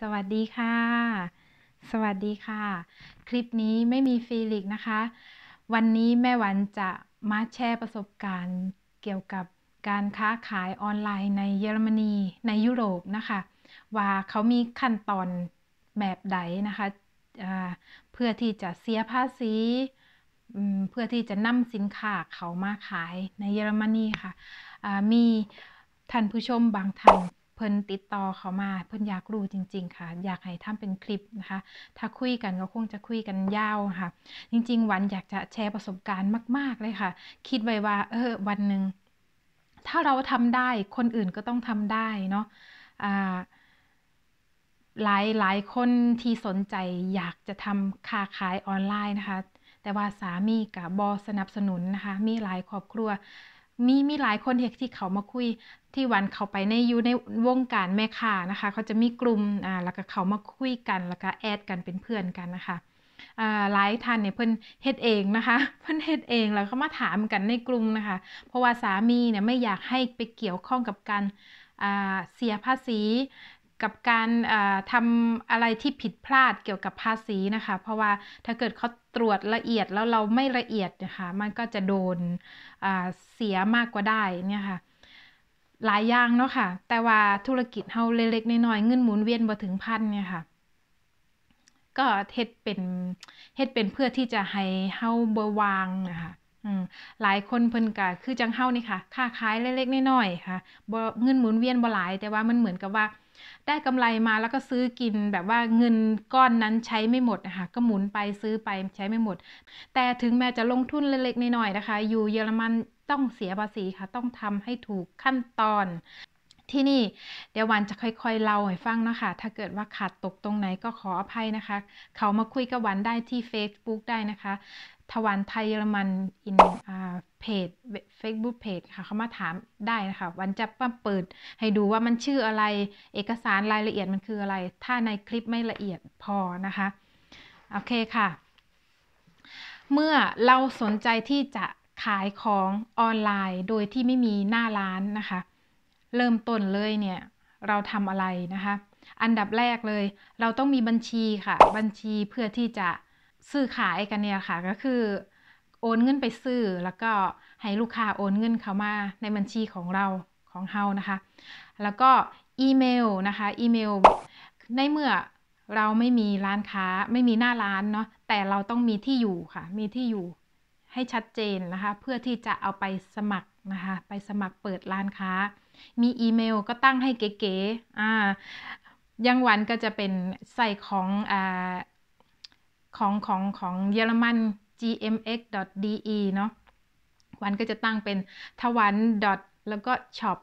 สวัสดีค่ะ สวัสดีค่ะ คลิปนี้ไม่มีฟีลิกนะคะ วันนี้แม่วันจะมาแชร์ประสบการณ์เกี่ยวกับการค้าขายออนไลน์ในเยอรมนีในยุโรปนะคะ ว่าเขามีขั้นตอนแบบใดนะคะเพื่อที่จะเสียภาษีเพื่อที่จะนำสินค้าเขามาขายในเยอรมนีค่ะมีท่านผู้ชมบางท่านเพิ่นติดต่อเขามาเพิ่นอยากรู้จริง ๆ ค่ะอยากให้ทำเป็นคลิปนะคะ ถ้าคุยกันก็คงจะคุยกันยาวค่ะ จริงๆ วันอยากจะแชร์ประสบการณ์มาก ๆเลยค่ะ คิดไว้ว่า เออวันหนึ่ง ถ้าเราทำได้คนอื่นก็ต้องทำได้เนาะอ่าหลายหลายคนที่สนใจอยากจะทำค้าขายออนไลน์นะคะแต่ว่าสามีกับบอสนับสนุนนะคะ มีหลายครอบครัว มีมีหลายคนเหที่เขามาคุยที่วันเขาไปในยูในวงการแม่ค้านะคะเขาจะมีกลุ่มอ่าแล้วก็เขามาคุยกันแล้วก็แอดกันเป็นเพื่อนกันนะคะหลายท่านเนี่ยเพิ่นเฮ็ดเองนะคะ เพิ่นเฮ็ดเองแล้วก็มาถามกันในกลุ่มนะคะ เพราะว่า สามีเนี่ยไม่อยากให้ไปเกี่ยวข้องกับการเสียภาษี กับการทำอะไรที่ผิดพลาดเกี่ยวกับภาษีนะคะ เพราะว่าถ้าเกิดเขาตรวจละเอียดแล้วเราไม่ละเอียดนะคะมันก็จะโดนเสียมากกว่าได้เนี่ยค่ะหลายอย่างเนาะค่ะ แต่ว่าธุรกิจเฮาเล็กๆน้อยๆเงินหมุนเวียนบ่ถึงพันเนี่ยค่ะ ก็เฮ็ดเป็นเฮ็ดเป็นเพื่อที่จะให้เฮาบ่วางนะคะหลายคนเพิ่นกะคือจังเฮานี่ค่ะ ค้าขายเล็กๆน้อยๆค่ะบ่เงินหมุนเวียนบ่หลาย แต่ว่ามันเหมือนกับว่า ได้กำไรมาแล้วก็ซื้อกินแบบว่าเงินก้อนนั้นใช้ไม่หมดนะคะก็หมุนไปซื้อไปใช้ไม่หมด แต่ถึงแม้จะลงทุนเล็กๆน้อยๆนะคะ อยู่เยอรมันต้องเสียภาษีค่ะต้องทำให้ถูกขั้นตอนที่นี่ เดี๋ยววันจะค่อยๆเล่าให้ฟังนะคะ ถ้าเกิดว่าขาดตกตรงไหนก็ขออภัยนะคะ เขามาคุยกับวันได้ที่ Facebook ได้นะคะทวันไทยเยอรมันอินเพจเฟซบุ๊กเพจค่ะเขามาถามได้นะคะวันจะมาเปิดให้ดูว่ามันชื่ออะไรเอกสารรายละเอียดมันคืออะไร ถ้าในคลิปไม่ละเอียดพอนะคะโอเคค่ะ เมื่อเราสนใจที่จะขายของออนไลน์โดยที่ไม่มีหน้าร้านนะคะ เริ่มต้นเลยเนี่ยเราทำอะไรนะคะ อันดับแรกเลย เราต้องมีบัญชีค่ะบัญชีเพื่อที่จะซื้อขายกันเนี่ยค่ะ ก็คือ โอนเงินไปซื้อแล้วก็ให้ลูกค้าโอนเงินเข้ามา ในบัญชีของเราของเฮานะคะ แล้วก็อีเมลนะคะอีเมลในเมื่อเราไม่มีร้านค้าไม่มีหน้าร้านเนาะแต่เราต้องมีที่อยู่ค่ะมีที่อยู่ให้ชัดเจนนะคะ เพื่อที่จะเอาไปสมัครนะคะ ไปสมัครเปิดร้านค้า มีอีเมลก็ตั้งให้เก๋ๆอ่า ยังวันก็จะเป็นใส่ ของอ่า ของของของเยอรมัน gmx.de เนาะวันก็จะตั้งเป็นทวัน dot แล้วก็ shop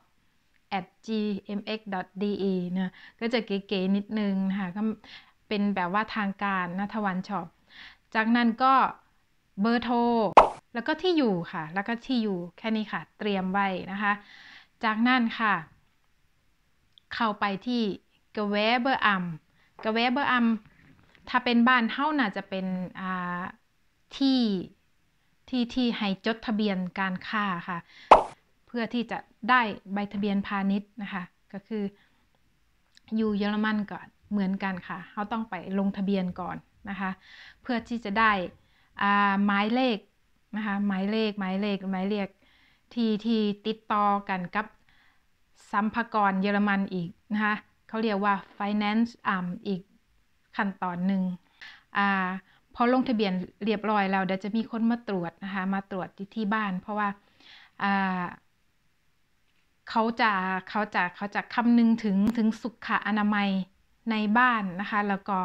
at gmx.de เนะก็จะเก๋ๆนิดนึงนะคะก็เป็นแบบว่าทางการนะทวันช็อปจากนั้นก็เบอร์โทรแล้วก็ที่อยู่ค่ะ แล้วก็ที่อยู่แค่นี้ค่ะเตรียมไว้นะคะ จากนั้นค่ะ เข้าไปที่กเวเบอร์อัมกเวเบอร์อัมถ้าเป็นบ้านเฮ้าน่าจะเป็นที่ที่ที่ให้จดทะเบียนการค้าค่ะ เพื่อที่จะได้ใบทะเบียนพาณิชย์นะคะ ก็คืออยู่เยอรมันก่อนเหมือนกันค่ะเขาต้องไปลงทะเบียนก่อนนะคะ เพื่อที่จะได้หมายเลขนะคะหมายเลขหมายเลขหมายเลขที่ที่ติดต่อกันกับสัมภากรเยอรมันอีกนะคะเขาเรียกว่า finance arm อีกขั้นตอนหนึ่งอ่าพอลงทะเบียนเรียบร้อยแล้วเดี๋ยวจะมีคนมาตรวจนะคะมาตรวจที่ที่บ้าน เพราะว่าเขาจะเขาจะเขาจะคำนึงถึงถึงสุขอนามัยในบ้านนะคะแล้วก็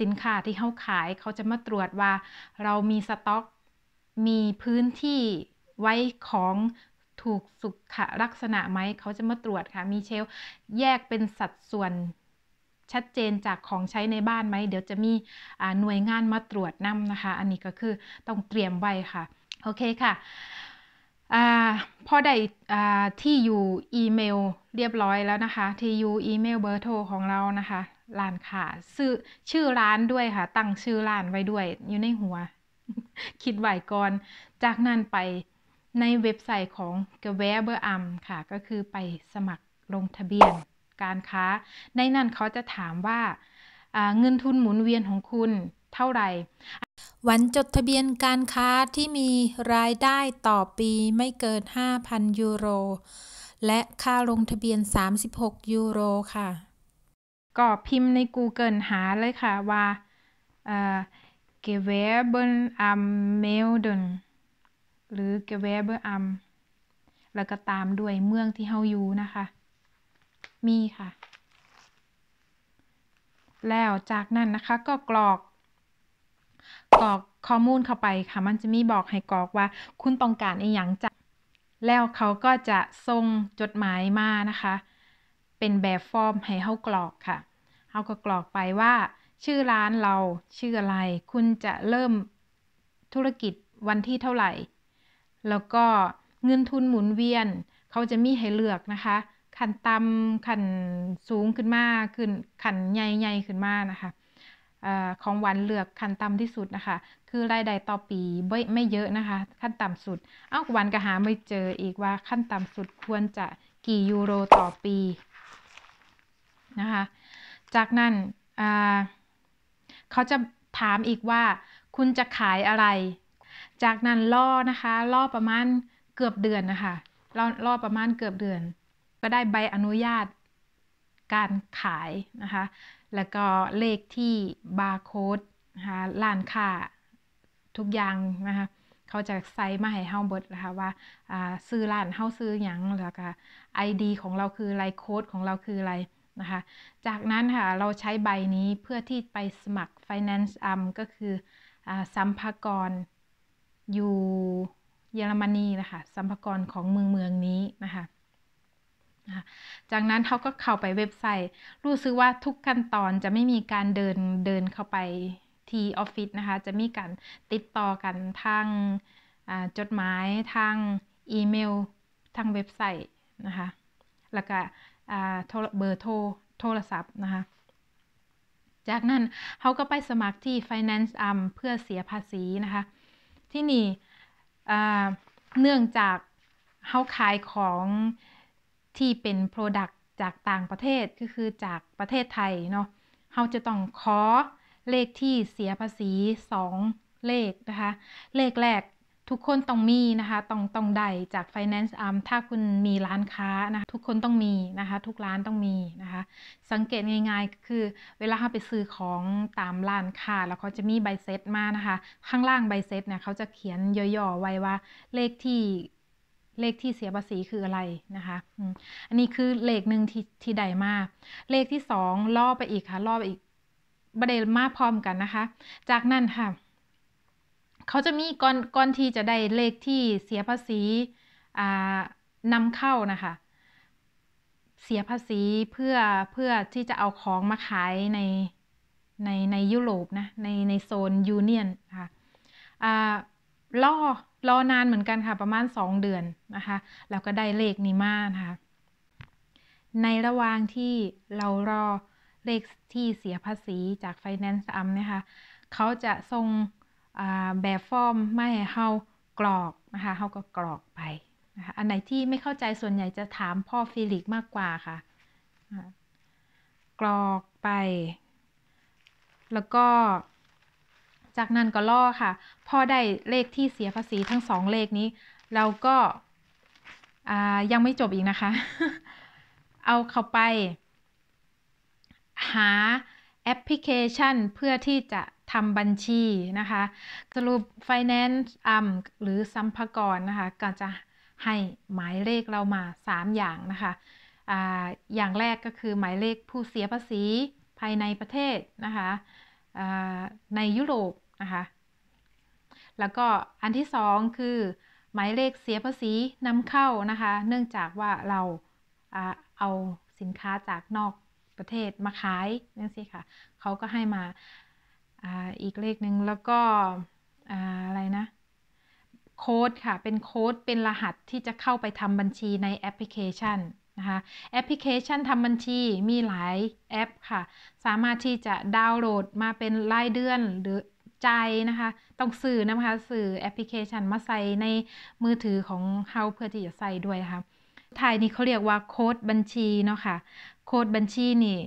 สินค้าที่เขาขายเขาจะมาตรวจว่าเรามีสต็อกมีพื้นที่ไว้ของถูกสุขลักษณะไหมเขาจะมาตรวจค่ะมีเชลแยกเป็นสัดส่วน ชัดเจนจากของใช้ในบ้านไหมเดี๋ยวจะมีหน่วยงานมาตรวจนำนะคะ อันนี้ก็คือต้องเตรียมไว้ค่ะโอเคค่ะอพอได้ที่อยู่อีเมลเรียบร้อยแล้วนะคะที่อยู่อีเมลเบอร์โทรของเรานะคะร้านค่ะชื่อชื่อร้านด้วยค่ะ ตั้งชื่อร้านไว้ด้วยอยู่ในหัว คิดไหวก่อน จากนั้นไปในเว็บไซต์ของกวเบอร์อัมค่ะ ก็คือไปสมัครลงทะเบียนการค้า ในนั้นเขาจะถามว่า เงินทุนหมุนเวียนของคุณเท่าไหร่วันจดทะเบียนการค้าที่มีรายได้ต่อปีไม่เกิน5,000 ยูโร และค่าลงทะเบียน 36 ยูโรค่ะก็พิมพ์ใน Google หาเลยค่ะว่า เอ่อ Gewerben am melden หรือ Gewerbe am แล้วก็ตามด้วยเมืองที่เฮาอยู่นะคะ มีค่ะ แล้วจากนั้นนะคะก็กรอก กรอกข้อมูลเข้าไปค่ะ มันจะมีบอกให้กรอกว่า คุณต้องการอีหยังจากแล้วเขาก็จะส่งจดหมายมานะคะ เป็นแบบฟอร์มให้เฮากรอกค่ะเอาก็กรอกไปว่าชื่อร้านเราชื่ออะไร คุณจะเริ่มธุรกิจวันที่เท่าไหร่ แล้วก็เงินทุนหมุนเวียนเขาจะมีให้เลือกนะคะ ขันต่ำขันสูงขึ้นมาขึ้นขันใหญ่ๆขึ้นมานะคะอของวันเลือกขั้นต่ำที่สุดนะคะ คือรายได้ ต่อปีไม่ไม่เยอะนะคะ ขั้นต่ำสุด เอาวันก็หาไม่เจออีกว่า ขั้นต่ำสุดควรจะกี่ยูโรต่อปีนะคะจากนั้น เขาจะถามอีกว่าคุณจะขายอะไร จากนั้นล่อนะคะล่อประมาณเกือบเดือนนะคะล่อล่อประมาณเกือบเดือน ก็ได้ใบอนุญาตการขายนะคะแล้วก็เลขที่บาร์โค้ดนะคะร้านค้าทุกอย่างนะคะเขาจะใส่มาให้เฮาเบิดนะคะว่าซื้อร้านเฮาซื้ออย่างแล้วก็ไอดีของเราคืออะไรโค้ดของเราคืออะไรนะคะจากนั้นค่ะเราใช้ใบนี้เพื่อที่ไปสมัคร Finance Arm ก็คืออสัมภากรอยู่เยอรมนีนะคะสัมภากรของเมืองเมืองนี้นะคะจากนั้นเขาก็เข้าไปเว็บไซต์ รู้สึกว่าทุกขั้นตอนจะไม่มีการเดินเดินเข้าไปที่ออฟฟิศนะคะจะมีการติดต่อกันทางจดหมายทางอีเมลทางเว็บไซต์นะคะแล้วก็เบอร์โทรโทรศัพท์นะคะ จากนั้นเขาก็ไปสมัครที่ Finance Arm เพื่อเสียภาษีนะคะ ที่นี่เนื่องจากเขาขายของที่เป็น Product จากต่างประเทศก็คือจากประเทศไทยเนาะเขาจะต้องขอเลขที่เสียภาษี2เลขนะคะ เลขแรกทุกคนต้องมีนะคะต้องต้องได้จาก Finance Arm ถ้าคุณมีร้านค้านะคะทุกคนต้องมีนะคะ ทุกร้านต้องมีนะคะ สังเกตง่ายๆคือ เวลาเราไปซื้อของตามร้านค้า แล้วเขาจะมีใบเซตมานะคะ ข้างล่างใบเซตเนี่ยเขาจะเขียนย่อๆไว้ว่าเลขที่เลขที่เสียภาษีคืออะไรนะคะ อันนี้คือเลขหนึ่งที่ที่ใดมา เลขที่สองล่อไปอีกค่ะล่อไปอีกประเด็นมาพร้อมกันนะคะ จากนั้นค่ะเขาจะมีก่อนก่อนที่จะได้เลขที่เสียภาษีนำเข้านะคะ เสียภาษีเพื่อเพื่อที่จะเอาของมาขายในในในยุโรปนะในในโซนยูเนียนค่ะรอรอนานเหมือนกันค่ะประมาณ2เดือนนะคะ แล้วก็ได้เลขนี้มานะคะในระหว่างที่เรารอเลขที่เสียภาษีจากไฟแนนซ์อัมนะคะ เขาจะส่งแบบ ฟอร์มม่ให้เ้ากรอก นะคะ เขาก็กรอกไป นะคะ อันไหนที่ไม่เข้าใจส่วนใหญ่จะถามพ่อฟิลิก มากกว่าค่ะ กรอกไป แล้วก็ จากนั้นก็ล่อค่ะ พ่อได้เลขที่เสียภาษีทั้งสอง เลขนี้ เราก็ยังไม่จบอีกนะคะ เอาเข้าไป หาแอปพลิเคชันเพื่อที่จะทำบัญชีนะคะ สรุป Finance อัมหรือสัมภากร นะคะ ก็จะให้หมายเลขเรามา 3 อย่างนะคะออย่างแรกก็คือหมายเลขผู้เสียภาษีภายในประเทศนะคะในยุโรปนะคะ แล้วก็อันที่ 2 คือหมายเลขเสียภาษีนำเข้านะคะ เนื่องจากว่าเราเอาสินค้าจากนอกประเทศมาขายนั่นสิค่ะเขาก็ให้มาอีกเลขหนึ่งแล้วก็อะไรนะโค้ด ค่ะ เป็นโค้ดเป็นรหัสที่จะเข้าไปทำบัญชีในแอปพลิเคชันนะคะแอปพลิเคชันทำบัญชีมีหลายแอปค่ะ สามารถที่จะดาวน์โหลดมาเป็นรายเดือนหรือใจนะคะต้องสื่อนะคะสื่อแอปพลิเคชันมาใส่ในมือถือของเฮาเพื่อที่จะใส่ด้วยค่ะไทยนี่เขาเรียกว่าโค้ดบัญชีเนาะคะ่ะโค้ดบัญชีนี่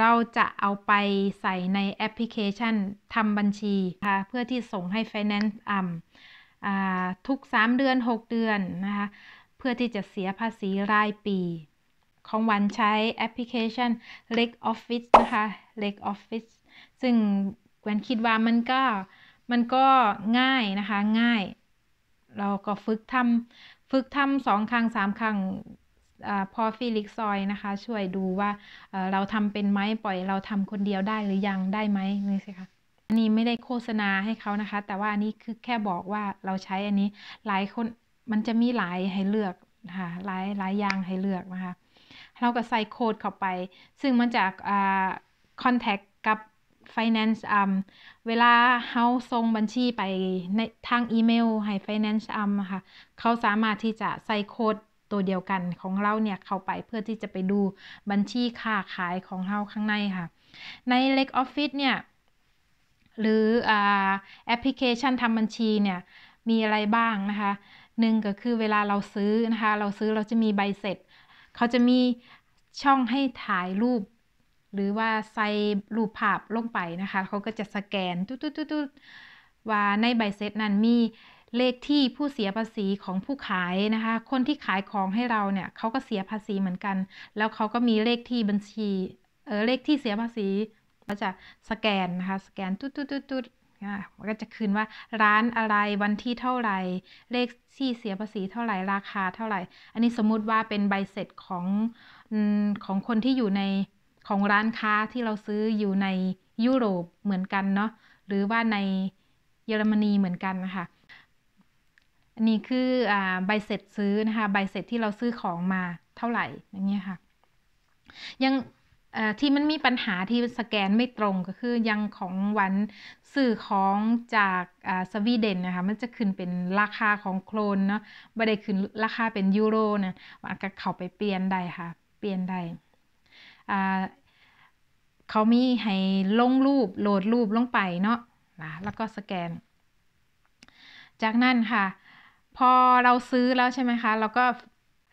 เราจะเอาไปใส่ในแอปพลิเคชันทำบัญชีคะเพื่อที่ส่งให้ Finance อ่ำทุก3 เดือน 6 เดือนนะคะ เพื่อที่จะเสียภาษีรายปี ของวันใช้แอปพลิเคชัน l e g Office นะคะ l e g Office ซึ่งวันคิดว่ามันก็มันก็ง่ายนะคะ ง่าย เราก็ฝึกทำฝึกทำสองครั้งสามครั้งอพอฟิลิกซอยนะคะ ช่วยดูว่าเราทำเป็นไหมปล่อยเราทำคนเดียวได้หรือยังได้ไหมนี่สิคะอันนี้ไม่ได้โฆษณาให้เขานะคะ แต่ว่าอันนี้คือแค่บอกว่าเราใช้อันนี้ หลายคน มันจะมีหลายให้เลือกนะคะหลายหลายอย่างให้เลือกนะคะเราก็ใส่โค้ดเข้าไป ซึ่งมันจากอ่า contact กับ finance อัมเวลาเขาส่งบัญชีไปในทางอีเมลให้ finance อัมค่ะเขาสามารถที่จะใส่โค้ดตัวเดียวกันของเราเนี่ยเข้าไปเพื่อที่จะไปดูบัญชีค่าขายของเราข้างในค่ะ ใน l e ก Office เนี่ย หรือแอปพลิเคชันทำบัญชีเนี่ย มีอะไรบ้างนะคะหนึ่งก็คือเวลาเราซื้อนะคะ เราซื้อเราจะมีใบเสร็จ เขาจะมีช่องให้ถ่ายรูป หรือว่าใส่รูปภาพลงไปนะคะเขาก็จะสแกนตุ๊ดๆว่าในใบเสร็จนั้นมีเลขที่ผู้เสียภาษีของผู้ขายนะคะ คนที่ขายของให้เราเนี่ย เขาก็เสียภาษีเหมือนกัน แล้วเขาก็มีเลขที่บัญชี เออเลขที่เสียภาษีก็จะสแกนนะคะ สแกนตุ๊ดตุ๊ดตุ๊ดดุ๊มันก็จะคืนว่าร้านอะไร วันที่เท่าไหร่ เลขที่เสียภาษีเท่าไหร่ ราคาเท่าไหร่ อันนี้สมมุติว่าเป็นใบเสร็จของของคนที่อยู่ในของร้านค้าที่เราซื้ออยู่ในยุโรปเหมือนกันเนาะ หรือว่าในเยอรมนีเหมือนกันนะคะอันนี้คืออใบเสร็จซื้อนะคะใบเสร็จที่เราซื้อของมาเท่าไหร่อย่างเงี้ยค่ะยังที่มันมีปัญหาที่สแกนไม่ตรงก็คือยังของวันสื่อของจากสวีเดนนะคะมันจะขึ้นเป็นราคาของโครนเนาะไม่ได้ขึ้นราคาเป็นยูโรนะมันก็เข้าไปเปลี่ยนได้ค่ะ เปลี่ยนได้เขามีให้ลงรูปโหลดรูปลงไปเนาะนะแล้วก็สแกน จากนั้นค่ะพอเราซื้อแล้วใช่ไหมคะเราก็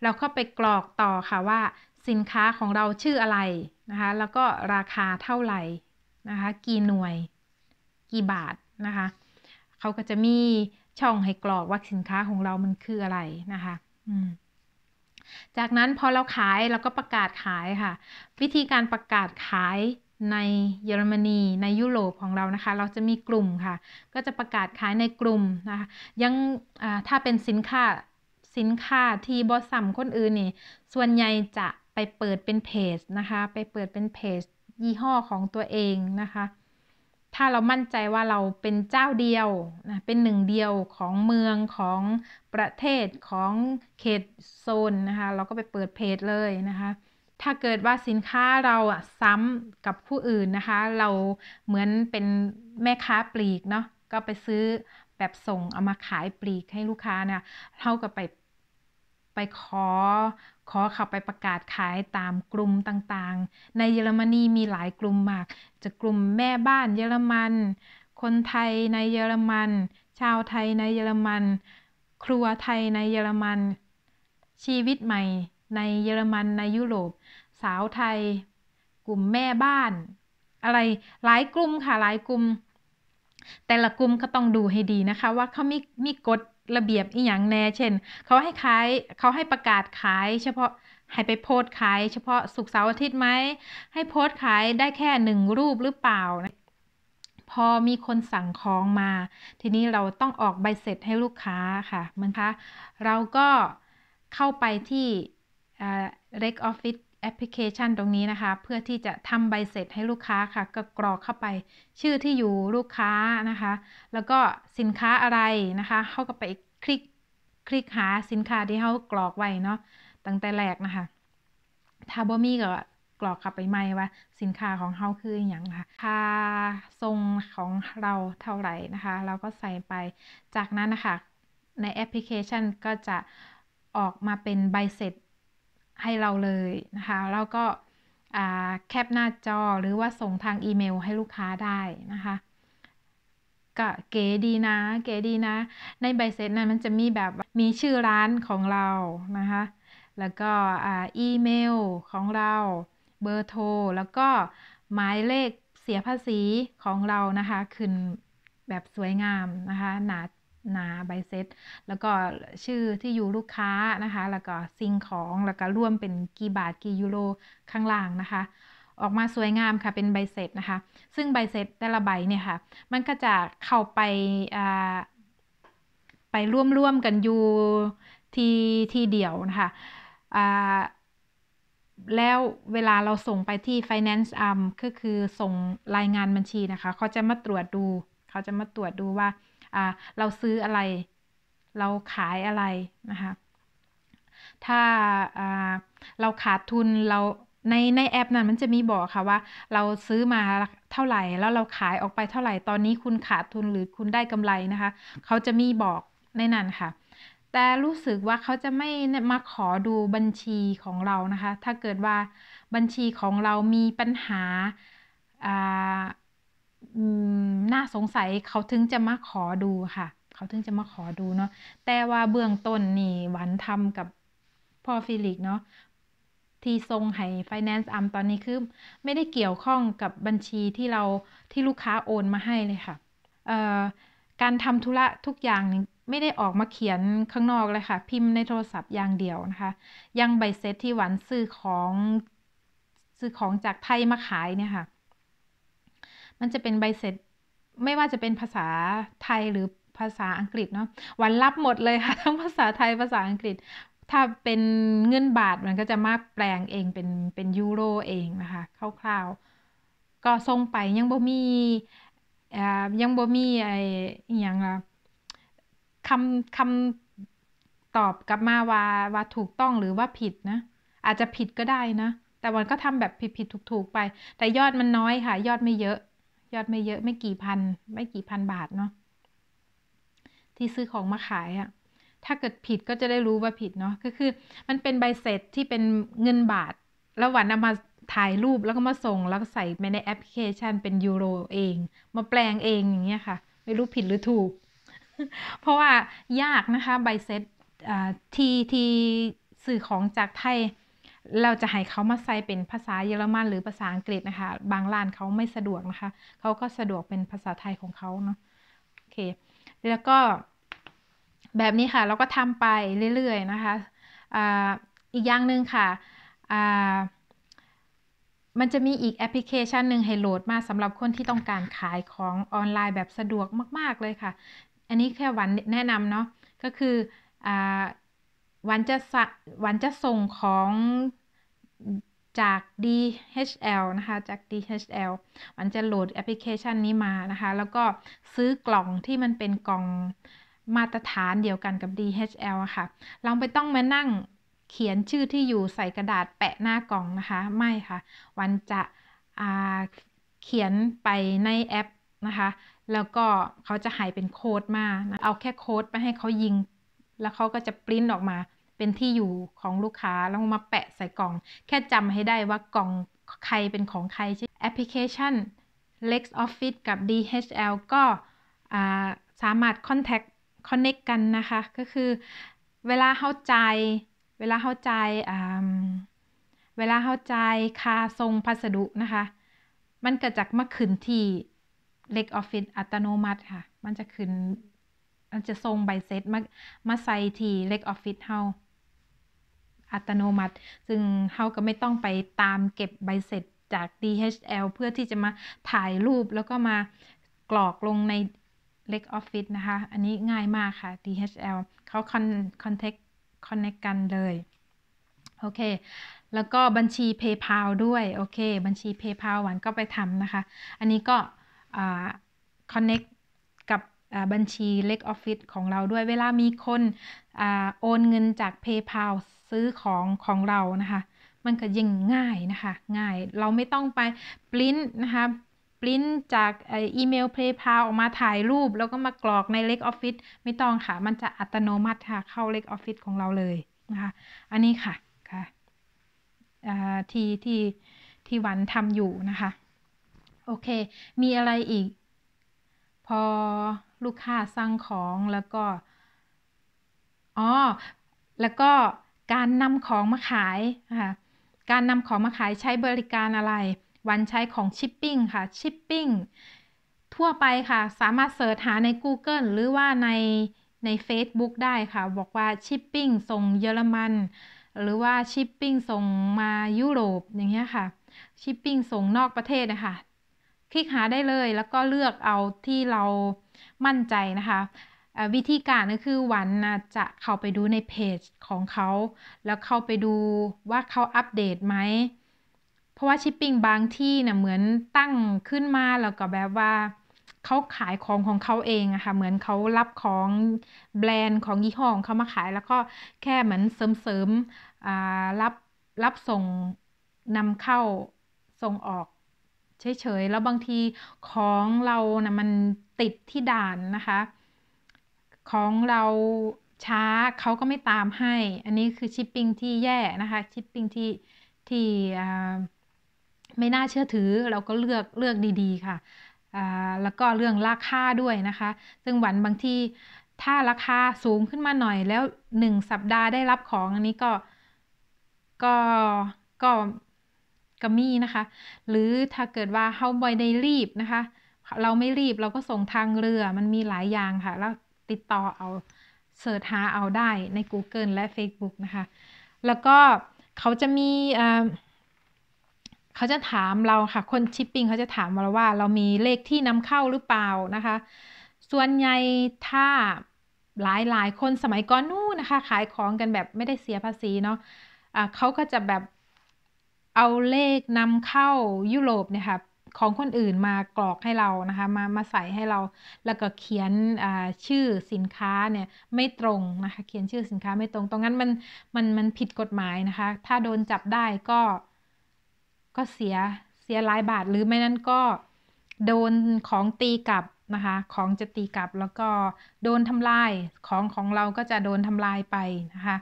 เราก็ไปกรอกต่อค่ะว่าสินค้าของเราชื่ออะไรนะคะ แล้วก็ราคาเท่าไหร่นะคะ กี่หน่วย กี่บาทนะคะ เขาก็จะมีช่องให้กรอกว่าสินค้าของเรามันคืออะไรนะคะ จากนั้นพอเราขายเราก็ประกาศขายค่ะ วิธีการประกาศขายในเยอรมนีในยุโรปของเรานะคะ เราจะมีกลุ่มค่ะ ก็จะประกาศขายในกลุ่มนะคะ ยังถ้าเป็นสินค้าสินค้าที่บอสัมคนอื่นนี่ ส่วนใหญ่จะไปเปิดเป็นเพจนะคะ ไปเปิดเป็นเพจยี่ห้อของตัวเองนะคะ ถ้าเรามั่นใจว่าเราเป็นเจ้าเดียวนะเป็นหนึ่งเดียวของเมืองของประเทศของเขตโซนนะคะ เราก็ไปเปิดเพจเลยนะคะถ้าเกิดว่าสินค้าเราอะซ้ำกับผู้อื่นนะคะ เราเหมือนเป็นแม่ค้าปลีกเนาะก็ไปซื้อแบบส่งเอามาขายปลีกให้ลูกค้านะเท่ากับไปไปขอ ขอเขาไปประกาศขายตามกลุ่มต่างๆ ในเยอรมนีมีหลายกลุ่มมาก จะกลุ่มแม่บ้านเยอรมันคนไทยในเยอรมัน ชาวไทยในเยอรมัน ครัวไทยในเยอรมันชีวิตใหม่ในเยอรมันในยุโรป สาวไทย กลุ่มแม่บ้าน อะไรหลายกลุ่มค่ะหลายกลุ่ม แต่ละกลุ่มก็ต้องดูให้ดีนะคะว่าเขามีมีกฎระเบียบอีหยังแน่เช่นเขาให้ขายเขาให้ประกาศขาย เฉพาะให้ไปโพสขาย เฉพาะสุกเสาร์อาทิตย์ไหมให้โพสขายได้แค่หนึ่งรูปหรือเปล่า พอมีคนสั่งของมา ทีนี้เราต้องออกใบเสร็จให้ลูกค้าค่ะมันคะเราก็เข้าไปที่เล็กออฟฟิศแอปพลิเคชันตรงนี้นะคะเพื่อที่จะทำใบเสร็จให้ลูกค้าค่ะก็กรอกเข้าไปชื่อที่อยู่ลูกค้านะคะ แล้วก็สินค้าอะไรนะคะ เข้าก็ไปคลิกคลิกหาสินค้าที่เขากรอกไว้เนาะตั้งแต่แรกนะคะถ้าบ่มีก็กรอกกลับไปใหม่ว่าสินค้าของเขาคืออย่างค่ะค่าทรงของเราเท่าไหร่นะคะเราก็ใส่ไปจากนั้นนะคะในแอปพลิเคชันก็จะออกมาเป็นใบเสร็จให้เราเลยนะคะ แล้วก็แคปหน้าจอหรือว่าส่งทางอีเมลให้ลูกค้าได้นะคะก็เก๋ดีนะเก๋ดีนะ ในใบเสร็จนั้นมันจะมีแบบมีชื่อร้านของเรานะคะแล้วก็อีเมลของเราเบอร์โทรแล้วก็หมายเลขเสียภาษีของเรานะคะขึ้นแบบสวยงามนะคะหนานาใบเซ็ตแล้วก็ชื่อที่อยู่ลูกค้า นะคะแล้วก็สิ่งของ แล้วก็ร่วมเป็น กี่ บาท กี่ยูโรข้างล่างนะคะออกมาสวยงามค่ะเป็นใบเสร็จนะคะซึ่งใบเสร็จแต่ละใบเนี่ยค่ะมันก็จะเข้าไปไปร่วมๆกันอยู่ที่ที่เดียวนะคะแล้วเวลาเราส่งไปที่ finance arm ก็คือส่งรายงานบัญชีนะคะเขาจะมาตรวจดู เขาจะมาตรวจดูว่าเราซื้ออะไร เราขายอะไรนะคะ ถ้าเราขาดทุนเราในในแอปนั้น มันจะมีบอกค่ะว่าเราซื้อมาเท่าไหร่ แล้วเราขายออกไปเท่าไหร่ตอนนี้คุณขาดทุนหรือคุณได้กำไรนะคะเขาจะมีบอกในนั้นค่ะแต่รู้สึกว่าเขาจะไม่มาขอดูบัญชีของเรานะคะถ้าเกิดว่าบัญชีของเรามีปัญหาอืน่าสงสัยเขาถึงจะมาขอดูค่ะ เขาถึงจะมาขอดูเนาะแต่ว่าเบื้องต้นนี่ หวันทำกับพ่อฟิลิกเนาะที่ทรงให้ไฟแนนซ์อัมตอนนี้ คือ ไม่ได้เกี่ยวข้องกับบัญชีที่เราที่ลูกค้าโอนมาให้เลยค่ะการทำธุระทุกอย่างไม่ได้ออกมาเขียนข้างนอกเลยค่ะ พิมพ์ในโทรศัพท์อย่างเดียวนะคะยังใบเซตที่หวันซื้อ ของซื้อของจากไทยมาขายเนี่ยค่ะมันจะเป็นใบเสร็จไม่ว่าจะเป็นภาษาไทยหรือภาษาอังกฤษเนาะวันรับหมดเลยค่ะทั้งภาษาไทยภาษาอังกฤษ ถ้าเป็นเงินบาทมันก็จะมาแปลงเองเป็นเป็นยูโรเองนะคะคร่าวๆก็ส่งไปยังบ่มียังบ่มีไอ้อย่างละคำคำตอบกลับมาว่าว่าถูกต้องหรือว่าผิดนะ อาจจะผิดก็ได้นะ แต่วันก็ทำแบบผิดๆถูกๆไป แต่ยอดมันน้อยค่ะยอดไม่เยอะยอดไม่เยอะไม่กี่พัน ไม่กี่พันบาทเนาะที่ซื้อของมาขายอะถ้าเกิดผิดก็จะได้รู้ว่าผิดเนาะก็คือ มันเป็นใบเสร็จที่เป็นเงินบาท แล้วหวันเอามาถ่ายรูปแล้วก็มาส่งแล้วก็ใส่ไปในแอปพลิเคชันเป็นยูโรเอง มาแปลงเองอย่างเงี้ยค่ะ ไม่รู้ผิดหรือถูก เพราะว่ายากนะคะ ใบเซ็ตที่ที่สื่อของจากไทยเราจะให้เขามาใส่เป็นภาษาเยอรมันหรือภาษาอังกฤษนะคะบางร้านเขาไม่สะดวกนะคะเขาก็สะดวกเป็นภาษาไทยของเขาเนาะโอเคแล้วก็แบบนี้ค่ะ เราก็ทำไปเรื่อยๆนะคะ อีกอย่างหนึ่งค่ะมันจะมีอีกแอปพลิเคชันหนึ่งให้โหลดมาสำหรับคนที่ต้องการขายของออนไลน์แบบสะดวกมากๆเลยค่ะ อันนี้แค่วันแนะนำเนาะก็คืออวันจะวันจะส่งของจาก DHL นะคะจาก DHL มันจะโหลดแอปพลิเคชันนี้มานะคะ แล้วก็ซื้อกล่องที่มันเป็นกล่องมาตรฐานเดียวกันกับ DHL ะคะ่ะเราไม่ต้องมานั่งเขียนชื่อที่อยู่ใส่กระดาษแปะหน้ากล่องนะคะ ไม่ค่ะวันจะเขียนไปในแอปนะคะ แล้วก็เขาจะหายเป็นโค้ดมานะเอาแค่โค้ดไปให้เขายิงแล้วเขาก็จะปริ้นออกมาเป็นที่อยู่ของลูกค้า แล้วมาแปะใส่กล่อง แค่จำให้ได้ว่ากล่องใครเป็นของใครใช่แอปพลิเคชัน Lex Office กับ DHL ก็สามารถ contact connect กันนะคะ ก็คือเวลาเข้าใจเวลาเข้าใจเวลาเข้าใจคาทรงพัสดุนะคะ มันเกิดจากมาขึ้นที่เล็กออฟฟิศอัตโนมัติค่ะ มันจะขึ้น มันจะทรงใบเซตมามาใส่ที่เล็กออฟฟิศเฮาอัตโนมัติ ซึ่งเขาก็ไม่ต้องไปตามเก็บใบเสร็จจาก DHL เพื่อที่จะมาถ่ายรูปแล้วก็มากรอกลงในเล็กออฟฟิศนะคะ อันนี้ง่ายมากค่ะ DHL เขาคอคอนเทคคอนเนคกันเลย โอเค แล้วก็บัญชี PayPal ด้วย โอเค บัญชี PayPal หวานก็ไปทำนะคะ อันนี้ก็คอนเนคกับบัญชี เล็กออฟฟิศของเราด้วย เวลามีคนอโอนเงินจาก PayPal ซื้อของ ของ เรา นะคะ มันก็ยิ่งง่าย นะคะ ง่ายเราไม่ต้องไปปริ้นนะคะปริ้นจากอีเมลเพลย์พาออกมาถ่ายรูป แล้วก็มากรอกในเล็กออฟฟิศไม่ต้อง ค่ะ มันจะอัตโนมัติค่ะเข้าเล็กออฟฟิศของเราเลยนะคะอันนี้ ค่ะค่ะที่ที่ ที่วันทำอยู่ นะคะโอเคมีอะไรอีกพอลูกค้าสั่ง ของแล้วก็อ๋อแล้วก็การนำของมาขายค่ะ การนำของมาขายใช้บริการอะไร วันใช้ของชิปปิ้งค่ะชิปปิ้งทั่วไปค่ะสามารถเสิร์ชหาใน Google หรือว่าในใน a c e b o o k ได้ค่ะ บอกว่าชิปปิ้งส่งเยอรมัน หรือว่าชิปปิ้งส่งมายุโรปอย่างเงี้ยค่ะชิปปิ้งส่งนอกประเทศนะคะคลิกหาได้เลยแล้วก็เลือกเอาที่เรามั่นใจนะคะวิธีการก็คือวันนะจะเข้าไปดูในเพจของเขา แล้วเข้าไปดูว่าเขาอัปเดตไหม เพราะว่าชิปปิ้งบางที่นะเหมือนตั้งขึ้นมาแล้วก็แบบว่า เขาขายของของเขาเองอะค่ะเหมือนเขารับของแบรนด์ของยี่ห้อของ เขามาขายแล้วก็แค่เหมือนเสริมๆรับ รับส่งนำเข้าส่งออกเฉยๆแล้วบางทีของเราน่ะมันติดที่ด่านนะคะของเราช้าเขาก็ไม่ตามให้ อันนี้คือชิปปิ้งที่แย่นะคะชิปปิ้งที่ที่ไม่น่าเชื่อถือเราก็เลือกเลือกดีๆ ค่ะแล้วก็เรื่องราคาด้วยนะคะ ซึ่งหวันบางที่ถ้าราคาสูงขึ้นมาหน่อย แล้วหนึ่งสัปดาห์ได้รับของ อันนี้ก็ก็ก็ก็มีนะคะ หรือถ้าเกิดว่าเฮาบอยได้รีบนะคะ เราไม่รีบเราก็ส่งทางเรือมันมีหลายอย่างค่ะแล้วติดต่อเอาเสิร์ชหาเอาได้ใน Google และ Facebook นะคะ แล้วก็เขาจะมีเขาจะถามเราค่ะคนชิปปิ้งเขาจะถามเราว่าเรามีเลขที่นำเข้าหรือเปล่านะคะ ส่วนใหญ่ถ้าหลายหลายคนสมัยก่อนนู่นนะคะ ขายของกันแบบไม่ได้เสียภาษีเนาะะเขาก็จะแบบเอาเลขนำเข้ายุโรปเนี่ยค่ะของคนอื่นมากรอกให้เรานะคะ มามาใส่ให้เรา แล้วก็เขียนชื่อ สินค้าเนี่ย ไม่ตรงนะคะ เขียนชื่อสินค้าไม่ตรง ตรงนั้นมันมันมันผิดกฎหมายนะคะ ถ้าโดนจับได้ก็ก็เสียเสียหลายบาท หรือไม่นั้นก็โดนของตีกลับนะคะ ของจะตีกลับแล้วก็โดนทำลาย ของของเราก็จะโดนทำลายไปนะคะ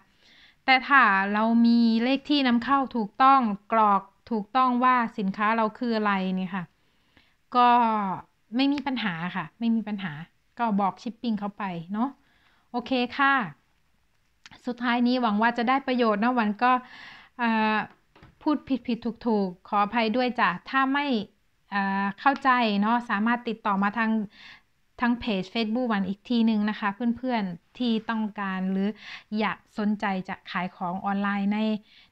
แต่ถ้าเรามีเลขที่นำเข้าถูกต้องกรอกถูกต้องว่าสินค้าเราคืออะไรเนี่ยค่ะ ก็ ไม่มีปัญหาค่ะ ไม่มีปัญหาก็บอกชิปปิ้งเขาไป เนาะโอเคค่ะ สุดท้ายนี้หวังว่าจะได้ประโยชน์นะวันก็พูดผิดผิดถูกถูกขออภัยด้วยจ้ะถ้าไม่เข้าใจ เนาะสามารถติดต่อมา ทางทางเพจ Facebook วันอีกทีหนึ่งนะคะเพื่อนๆที่ต้องการหรืออยากสนใจจะขายของออนไลน์ใน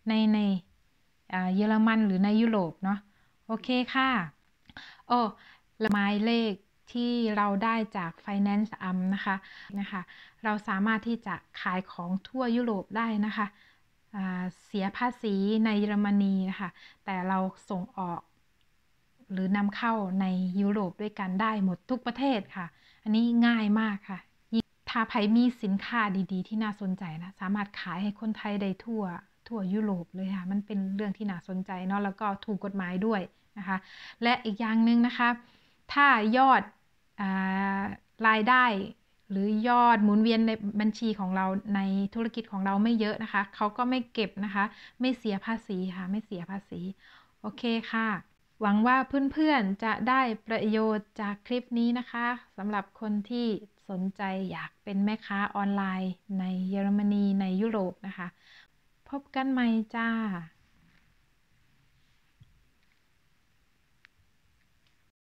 ในในเยอรมันหรือในยุโรป เนาะโอเค ค่ะ โอ้หมายเลขที่เราได้จาก Finance a m นะคะนะคะ เราสามารถที่จะขายของทั่วยุโรป ได้นะคะเสียภาษีในเยอรมนี นะคะ แต่เราส่งออก หรือนำเข้าในยุโรปด้วยกันได้ หมดทุกประเทศค่ะ อันนี้ง่ายมากค่ะ ถ้าไผมีสินค้าดีๆ ที่น่าสนใจนะสามารถขายให้คนไทยได้ทั่วทั่วยุโรปเลยค่ะ มันเป็นเรื่องที่น่าสนใจเนาะ แล้วก็ถูกกฎหมายด้วยนะคะ และอีกอย่างหนึ่งนะคะ ถ้ายอดรายได้ หรือยอดหมุนเวียนในบัญชีของเราในธุรกิจของเราไม่เยอะนะคะ เขาก็ไม่เก็บนะคะ ไม่เสียภาษีค่ะ ไม่เสียภาษี โอเคค่ะ หวังว่าเพื่อนๆจะได้ประโยชน์จากคลิปนี้นะคะสำหรับคนที่สนใจอยากเป็นแม่ค้าออนไลน์ในเยอรมนีในยุโรปนะคะพบกันใหม่จ้า